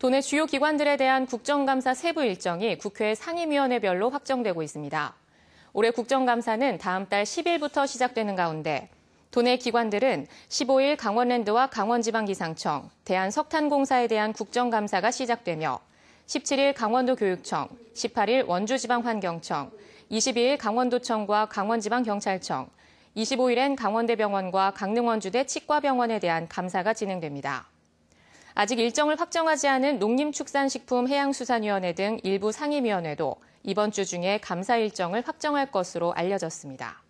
도내 주요 기관들에 대한 국정감사 세부 일정이 국회 상임위원회별로 확정되고 있습니다. 올해 국정감사는 다음 달 10일부터 시작되는 가운데 도내 기관들은 15일 강원랜드와 강원지방기상청, 대한석탄공사에 대한 국정감사가 시작되며 17일 강원도교육청, 18일 원주지방환경청, 22일 강원도청과 강원지방경찰청, 25일엔 강원대병원과 강릉원주대 치과병원에 대한 감사가 진행됩니다. 아직 일정을 확정하지 않은 농림축산식품해양수산위원회 등 일부 상임위원회도 이번 주 중에 감사 일정을 확정할 것으로 알려졌습니다.